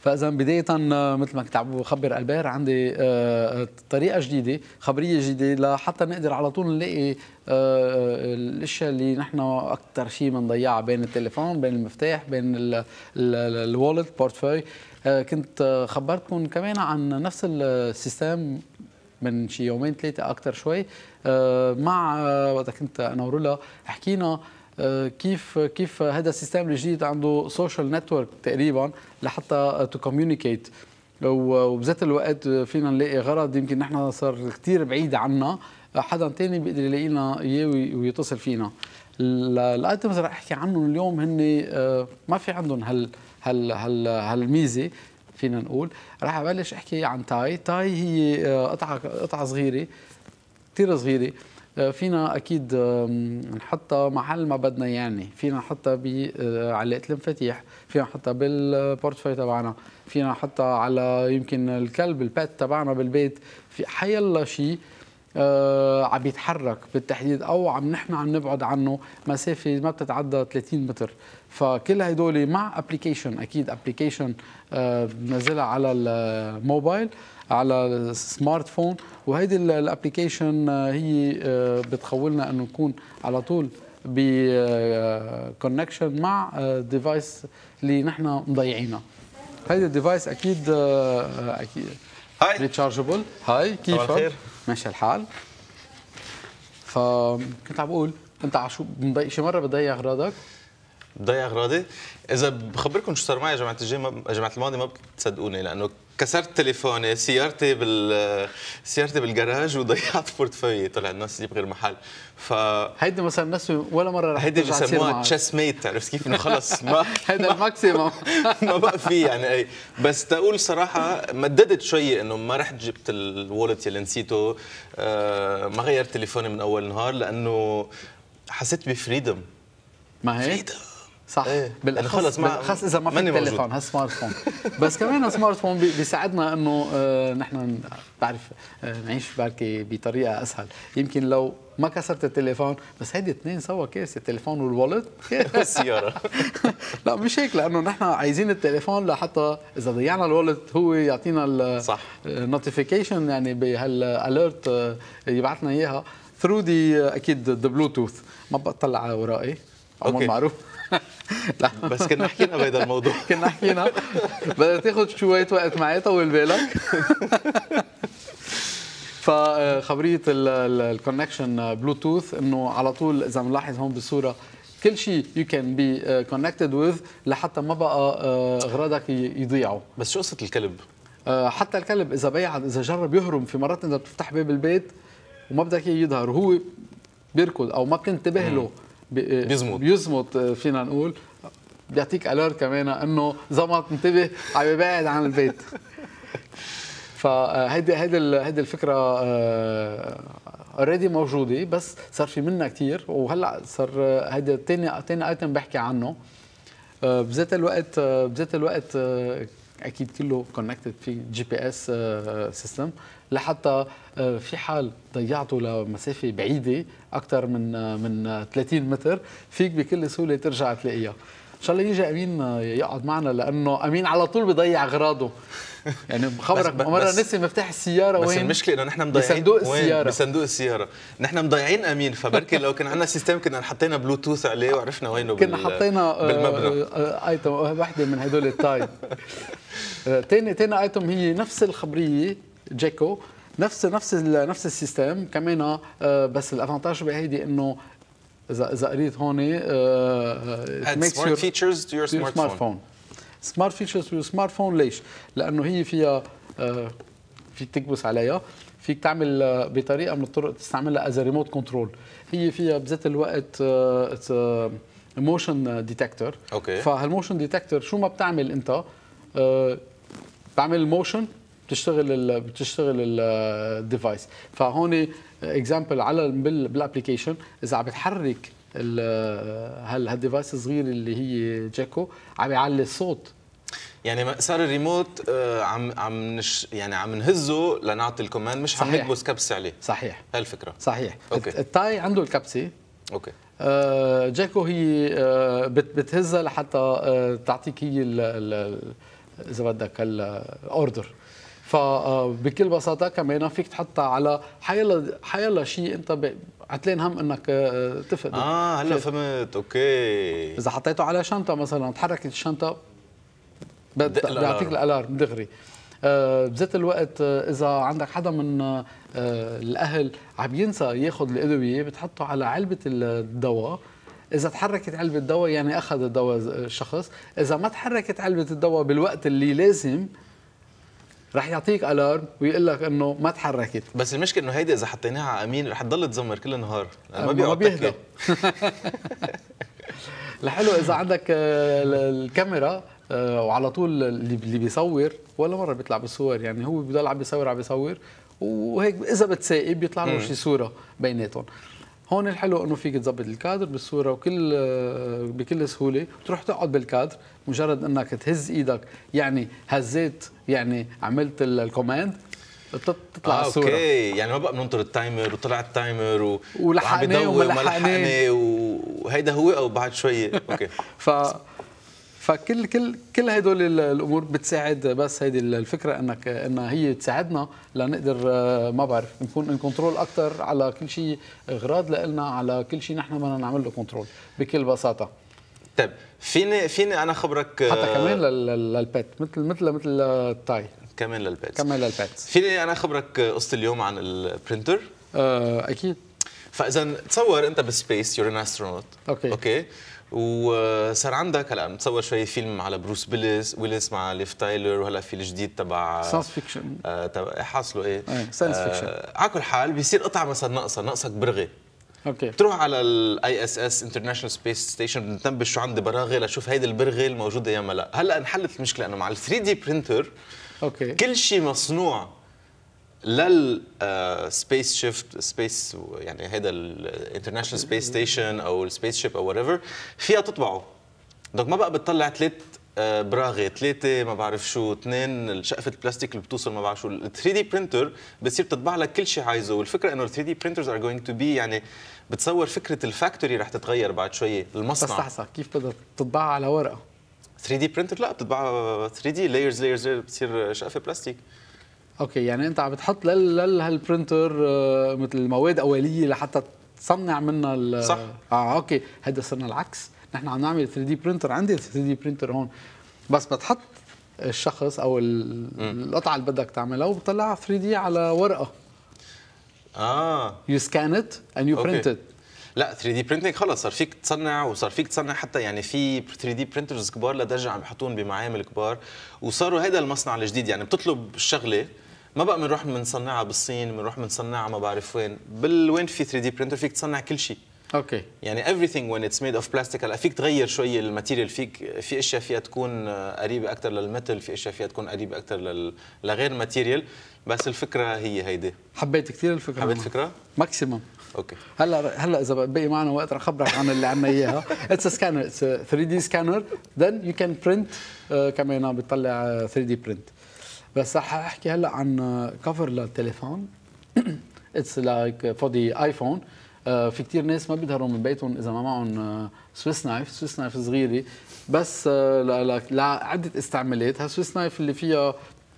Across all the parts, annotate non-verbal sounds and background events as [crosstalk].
فاذا بدايه مثل ما كنت عم بخبر البير عندي آه، طريقه جديده خبريه جديده لحتى نقدر على طول نلاقي آه، الاشياء اللي نحن اكثر شيء بنضيعها بين التليفون بين المفتاح بين الوالت بورتفوي آه، كنت خبرتكم كمان عن نفس السيستم من شي يومين ثلاثه اكثر شوي مع وقت كنت انا ورولا حكينا آه، كيف كيف هذا السيستم الجديد عنده سوشيال نتورك تقريبا لحتى تو كوميونيكيت وبذات الوقت فينا نلاقي غرض يمكن نحن صار كثير بعيد عنا حدا تاني بيقدر يلاقي لنا اياه ويتصل فينا الايتمز اللي رح احكي عنهم اليوم هن آه، ما في عندهم هال هال هال هالميزه فينا نقول رح ابلش احكي عن تاي تاي هي آه، قطعه قطعه صغيره كثير صغيره آه، فينا اكيد نحطها محل ما بدنا يعني فينا نحطها بعلاقه آه، المفاتيح فينا نحطها بالبورتفوي تبعنا فينا نحطها على يمكن الكلب البات تبعنا بالبيت في الله شيء آه، عم يتحرك بالتحديد او عم نحن عم نبعد عنه مسافه ما بتتعدى 30 متر فكل هدول مع ابلكيشن اكيد ابلكيشن آه، بنزلها على الموبايل على السمارت فون وهيدي الابلكيشن آه، هي بتخولنا انه نكون على طول بكونكشن مع ديفايس اللي نحن مضيعينها هيدي الديفايس اكيد اكيد هاي ريتشارجبل هاي كيفك ماشي الحال فكنت عم بقول انت عشو شي مره بتضيع اغراضك؟ بضيع اغراضي؟ اذا بخبركم شو صار معي جمعه الجاي ما... جماعه الماضي ما بتصدقوني لانه كسرت تليفوني سيارتي بال سيارتي بالجراج وضيعت [laughs] بورتفوي طلع الناس تجيب غير محل ف هيدي مثلا الناس ولا مره رح هيدي بسموها تشيس ميت عرفت كيف انه خلص [laughs] ما هيدا الماكسيموم [laughs] ما بقى في يعني اي بس تقول صراحه مددت شوي انه ما رحت جبت الوالت اللي نسيته آه، ما غيرت تليفوني من اول نهار لانه حسيت بفريدم ما هيك؟ فريدم صح إيه. بالاخص يعني خلص اذا ما في تليفون هالسمارت فون بس كمان سمارت فون بيساعدنا انه آه، نحن بعرف آه، نعيش بركي بطريقه اسهل يمكن لو ما كسرت التليفون بس هيدي اثنين سوا كيس التليفون والوالت والسياره [laughs] [laughs] لا مش هيك لانه نحن عايزين التليفون لحتى اذا ضيعنا الوالت هو يعطينا صح النوتيفيكيشن آه، يعني بهالاليرت يبعثنا اياها ثرو دي اكيد البلوتوث ما بطلع ورائي عمر معروف لا بس كنا حكينا بهذا الموضوع [laughs] كنا حكينا بدها تاخذ شوية وقت معي طول بالك [laughs] فخبرية الكونكشن بلوتوث انه على طول اذا بنلاحظ هون بالصورة كل شيء يو كان بي كونكتد وذ لحتى ما بقى آه، اغراضك يضيعوا بس شو قصة الكلب؟ آه، حتى الكلب اذا بيعد اذا جرب يهرب في مرات انت بتفتح باب البيت وما بدك اياه يظهر وهو بيركض او ما بتنتبه له آه، بيزمط بيزمط آه، فينا نقول بيعطيك الار كمان انه زمط انتبه عم يبعد عن البيت [laughs] فهيدي هيدي هيدي الفكره اوريدي آه، موجوده بس صار في منها كثير وهلا صار هيدا ثاني ثاني ايتم بحكي عنه بذات الوقت بذات الوقت اكيد كله كونكتد في جي بي اس سيستم لحتى آه، في حال ضيعته لمسافه بعيده اكثر من آه، من 30 متر فيك بكل سهوله ترجع تلاقيها ان شاء الله يجي امين آه، يقعد معنا لانه امين على طول بضيع اغراضه يعني بخبرك بس مره نسي مفتاح السياره بس وين بس المشكله انه نحن مضيعين بصندوق السياره بصندوق السياره نحن مضيعين امين فبركي لو كان عندنا سيستم كنا حطينا بلوتوث عليه وعرفنا وينه كنا بال... حطينا آه، بالمبنى ايتم آه، وحده من هدول التايب ثاني [laughs] ثاني ايتم هي نفس الخبريه جيكو نفس نفس نفس السيستم كمان بس الافانتاج بهيدي انه اذا اذا قريت هون سمارت فيتشرز تو يور سمارت فون سمارت فيتشرز تو يور سمارت فون ليش؟ لانه هي فيها آه، فيك تكبس عليها فيك تعمل آه، بطريقه من الطرق تستعملها از ريموت كنترول هي فيها بذات الوقت موشن ديتكتور اوكي فهالموشن ديتكتور شو ما بتعمل انت آه، بتعمل موشن بتشتغل الـ بتشتغل الديفايس فهون اكزامبل على بالابلكيشن اذا عم بتحرك هال هالديفايس الصغيره اللي هي جاكو عم يعلي الصوت يعني صار الريموت آه، عم عم نش يعني عم نهزه لنعطي الكوماند مش عم نكبس كبسه عليه صحيح هالفكره صحيح أوكي. التاي عنده الكبسه اوكي جاكو آه، هي آه، بتهزها لحتى تعطيك هي اذا بدك الاوردر فبكل بساطه كمان فيك تحطها على حيلا حيلا شيء انت عتلين هم انك آه، تفقد اه هلا فهمت اوكي اذا حطيته على شنطه مثلا تحركت الشنطه بيعطيك الالارم دغري آه، بذات الوقت آه، اذا عندك حدا من الاهل عم ينسى ياخذ الادويه بتحطه على علبه الدواء اذا تحركت علبه الدواء يعني اخذ الدواء الشخص اذا ما تحركت علبه الدواء بالوقت اللي لازم رح يعطيك الارم ويقول لك انه ما تحركت بس المشكله انه هيدي اذا حطيناها على امين رح تضل تزمر كل النهار يعني ما بيقعد الحلو [laughs] اذا عندك آه، الكاميرا آه، وعلى طول اللي بيصور ولا مره بيطلع بالصور يعني هو بضل عم بيصور عم بيصور وهيك اذا بتسائب بيطلع له شي صوره بيناتهم هون الحلو انه فيك تظبط الكادر بالصوره وكل آه، بكل سهوله وتروح تقعد بالكادر مجرد انك تهز ايدك يعني هزيت يعني عملت الكوماند تطلع آه الصوره اوكي يعني ما بقى بننطر التايمر وطلع التايمر و... ولحقناه وما لحقناه وهيدا هو او بعد شويه اوكي [laughs] ف فكل كل كل هدول الامور بتساعد بس هيدي الفكره انك انها هي تساعدنا لنقدر آه، ما بعرف نكون ان كنترول اكثر على كل شيء اغراض لنا على كل شيء نحن بدنا نعمل له كنترول بكل بساطه طيب فيني فيني انا خبرك آه، حتى كمان للبيت مثل مثل مثل التاي كمان للبيت كمان للبيت فيني انا خبرك آه، قصه اليوم عن البرنتر اكيد فاذا تصور انت بالسبيس يور ان استرونوت اوكي اوكي وصار عندك هلا متصور شوي فيلم على بروس بيلس ويلس مع ليف تايلر وهلا في الجديد تبع ساينس آه، فيكشن تبع إيه، حاصله ايه ساينس فيكشن آه، على كل حال بيصير قطعه مثلا ناقصه ناقصك برغي اوكي بتروح على الاي اس اس انترناشونال سبيس ستيشن بتنبش شو عندي براغي لشوف هيدي البرغي الموجوده يا ما لا هلا انحلت المشكله انه مع ال 3 دي برينتر اوكي كل شيء مصنوع للسبيس شيفت سبيس يعني هذا الانترناشونال سبيس ستيشن او السبيس شيب او وريفر فيها تطبعه دونك ما بقى بتطلع ثلاث آه، براغي ثلاثة ما بعرف شو اثنين شقفة البلاستيك اللي بتوصل ما بعرف شو ال 3 دي برينتر بتصير تطبع لك كل شيء عايزه والفكرة انه ال 3 دي برينترز ار جوينج تو بي يعني بتصور فكرة الفاكتوري رح تتغير بعد شوي المصنع بس لحظة كيف بدها تطبعها على ورقة 3 دي برينتر لا بتطبعها 3 دي لايرز لايرز بتصير شقفة بلاستيك اوكي يعني انت عم بتحط للبرنتر آه، مثل مواد اوليه e لحتى تصنع منها صح اه اوكي هذا صرنا العكس نحن عم نعمل 3 دي برنتر عندي 3 دي برنتر هون بس بتحط الشخص او القطعه اللي بدك تعملها وبتطلعها 3 دي على ورقه اه يو سكان ات اند يو برنت ات لا 3 دي برينتنج خلص صار فيك تصنع وصار فيك تصنع حتى يعني في 3 دي برينترز كبار لدرجه عم يحطون بمعامل كبار وصاروا هذا المصنع الجديد يعني بتطلب الشغله ما بقى بنروح بنصنعها بالصين بنروح بنصنعها ما بعرف وين بال وين في 3 دي برينتر فيك تصنع كل شيء اوكي يعني everything when it's made of plastic هلا فيك تغير شوي الماتيريال فيك في اشياء فيها تكون قريبه اكثر للمتل في اشياء فيها تكون قريبه اكثر لل... لغير ماتيريال بس الفكره هي هيدي حبيت كثير الفكره حبيت الفكره ماكسيمم اوكي هلا هلا اذا بقي معنا وقت رح اخبرك عن اللي عنا اياها اتس سكانر اتس 3 دي سكانر ذن يو كان برنت كمان عم بتطلع 3 دي برنت بس رح احكي هلا عن كفر للتليفون اتس لايك فور ذا ايفون في كثير ناس ما بيظهروا من بيتهم اذا ما معهم سويس نايف سويس نايف صغيره بس آه، لعده استعمالات هالسويس نايف اللي فيها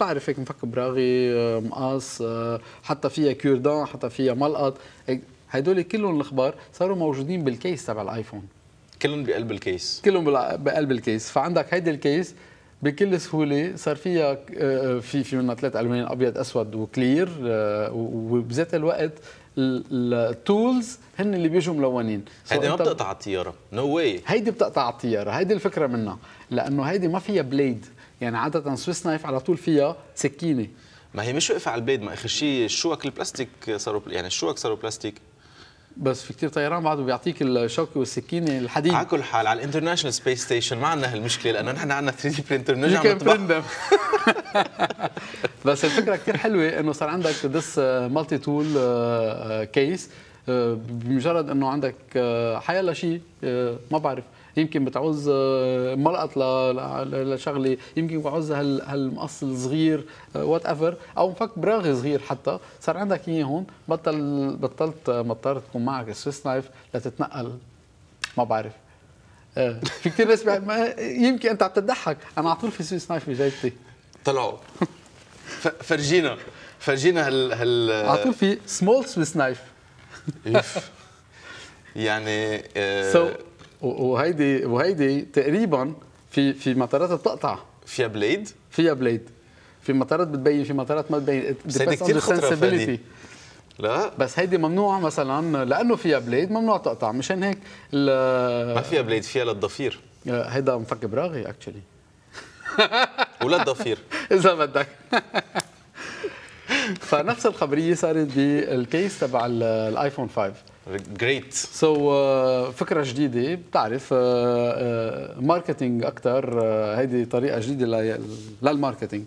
بعرف هيك مفك براغي آه، مقص آه، حتى فيها كيردان حتى فيها ملقط هدول كلهم الاخبار صاروا موجودين بالكيس تبع الايفون كلهم بقلب الكيس كلهم بقلب الكيس فعندك هيدي الكيس بكل سهوله صار فيها آه، آه، في في منها ثلاث الوان ابيض اسود وكلير آه، وبذات الوقت التولز هن اللي بيجوا ملونين هيدي ما بتقطع الطياره نو واي هيدي بتقطع الطياره هيدي الفكره منها لانه هيدي ما فيها بليد يعني عاده سويس نايف على طول فيها سكينه ما هي مش واقفه على البيد ما اخر شيء الشوك البلاستيك صاروا يعني الشوك صاروا بلاستيك بس في كثير طيران بعده بيعطيك الشوكه والسكينه الحديد على كل حال على الانترناشونال سبيس ستيشن ما عندنا هالمشكله لانه نحن عندنا 3 دي برينتر بنرجع بنطبع [laughs] بس الفكره كثير حلوه انه صار عندك دس مالتي تول كيس بمجرد انه عندك uh, حيلا شيء uh, ما بعرف يمكن بتعوز آه، ملقط لشغله يمكن بتعوز هالمقص الصغير وات آه، ايفر او مفك براغي صغير حتى صار عندك اياه هون بطل بطلت آه، مضطر تكون معك السويس نايف لتتنقل ما بعرف في كثير ناس يمكن انت عم تضحك انا على طول في سويس نايف بجيبتي طلعوا فرجينا فرجينا هال هال على طول في سمول سويس نايف يعني سو وهيدي وهيدي تقريبا في في مطارات بتقطع فيها بليد فيها بليد في مطارات بتبين في مطارات ما بتبين بس هيدي كثير خطره لا بس هيدي ممنوع مثلا لانه فيها بليد ممنوع تقطع مشان هيك ما فيها بليد فيها للضفير آه، هيدا مفك براغي اكشلي [laughs] ولا الضفير [laughs] اذا بدك [laughs] فنفس الخبريه صارت بالكيس تبع الايفون 5 جريت سو so, uh, فكره جديده بتعرف ماركتينج uh, uh, اكثر uh, هيدي طريقه جديده للماركتينج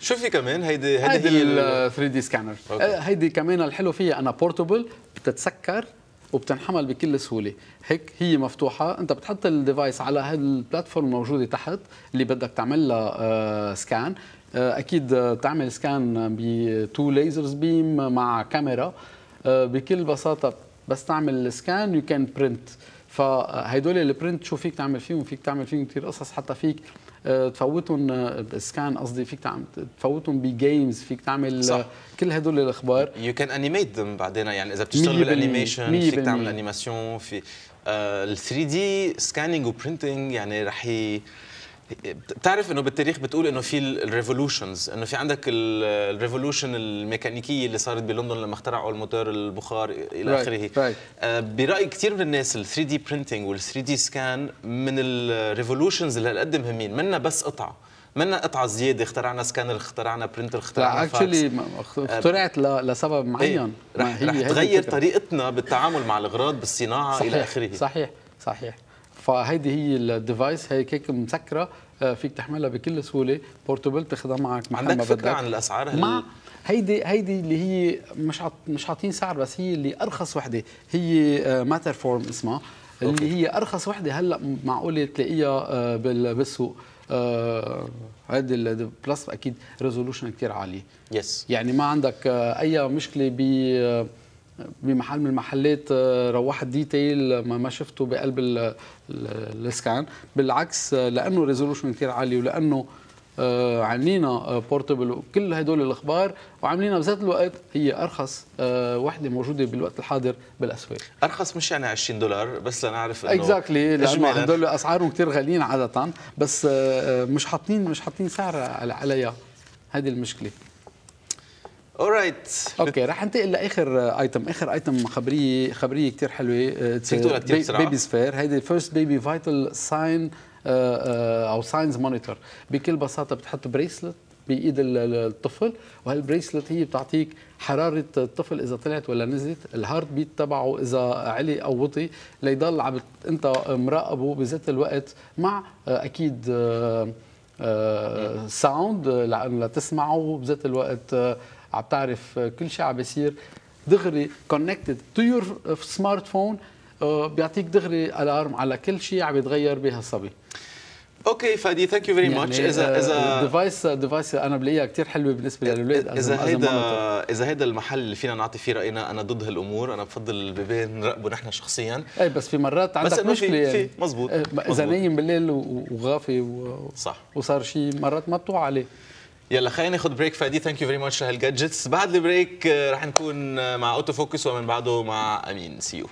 شو في كمان هيدي هيدي, هيدي هي ال 3 دي سكانر هيدي كمان الحلو فيها انا بورتبل بتتسكر وبتنحمل بكل سهوله هيك هي مفتوحه انت بتحط الديفايس على هالبلاتفورم الموجوده تحت اللي بدك تعمل لها سكان uh, uh, اكيد بتعمل سكان ب تو ليزرز بيم مع كاميرا آه، بكل بساطه بس تعمل سكان يو كان برنت فهيدول البرنت شو فيك تعمل فيهم فيك تعمل فيهم كثير قصص حتى فيك آه، تفوتهم آه، سكان قصدي فيك تفوتهم بجيمز فيك تعمل صح. كل هدول الاخبار يو كان انيميت بعدين يعني اذا بتشتغل بالانيميشن فيك تعمل انيميشن في ال 3 دي سكانينج وبرنتنج يعني رح بتعرف انه بالتاريخ بتقول انه في الريفولوشنز انه في عندك الريفولوشن الميكانيكيه اللي صارت بلندن لما اخترعوا الموتور البخار الى اخره right, برايي آه، براي كثير من الناس ال 3 دي برينتينج وال 3 دي سكان من الريفولوشنز اللي هالقد مهمين منا بس قطعه منا قطعه زياده اخترعنا سكانر اخترعنا برينتر اخترعنا لا اكشلي آه، اخترعت لسبب إيه، معين رح, رح تغير طريقتنا بالتعامل مع الاغراض بالصناعه صحيح الى اخره صحيح صحيح فهيدي هي الديفايس هي هيك مسكره آه، فيك تحملها بكل سهوله بورتبل تاخذها معك محل عندك ما فكره عن الاسعار مع هيدي هيدي اللي هي مش عط مش حاطين سعر بس هي اللي ارخص وحده هي آه، ماتر فورم اسمها اللي هي ارخص وحده هلا معقوله تلاقيها آه، بالسوق هيدي البلس اكيد ريزولوشن كثير عالي يس yes. يعني ما عندك اي مشكله ب بمحل من المحلات آه، روحت ديتيل ما شفته بقلب السكان بالعكس آه، لانه ريزولوشن كثير عالي ولانه آه، عاملينها بورتبل وكل هدول الاخبار وعاملينها بذات الوقت هي ارخص وحده موجوده بالوقت الحاضر بالاسواق ارخص مش يعني 20 دولار بس لنعرف انه اكزاكتلي لانه هدول اسعارهم كثير غاليين عاده بس مش حاطين مش حاطين سعر عليها هذه المشكله اورايت اوكي رح انتقل لاخر ايتم اخر ايتم خبريه خبريه كثير حلوه بيبي آه، سفير هيدي فيرست بيبي فايتال ساين او ساينز مونيتور بكل بساطه بتحط بريسلت بايد الطفل وهالبريسلت هي بتعطيك حراره الطفل اذا طلعت ولا نزلت الهارت بيت تبعه اذا علي او وطي ليضل عم انت مراقبه بذات الوقت مع آه، اكيد ساوند آه، لتسمعه بذات الوقت عم تعرف كل شيء عم بيصير دغري كونكتد تو يور سمارت فون بيعطيك دغري الارم على كل شيء عم يتغير بهالصبي اوكي فادي ثانك يو فيري ماتش اذا آه، اذا ديفايس ديفايس انا بلاقيها كثير حلوه بالنسبه للاولاد اذا هيدا اذا هيدا المحل اللي فينا نعطي فيه راينا انا ضد هالامور انا بفضل البيبي نراقبه نحن شخصيا اي بس في مرات عندك بس مشكله يعني. في, يعني. مزبوط إيه، اذا نايم بالليل وغافي و... صح وصار شيء مرات ما بتوعى عليه يلا خلينا ناخد بريك فادي ثانك يو فيري ماتش لهالجادجتس بعد البريك آه، رح نكون آه، مع اوتو فوكس ومن بعده مع امين سي يو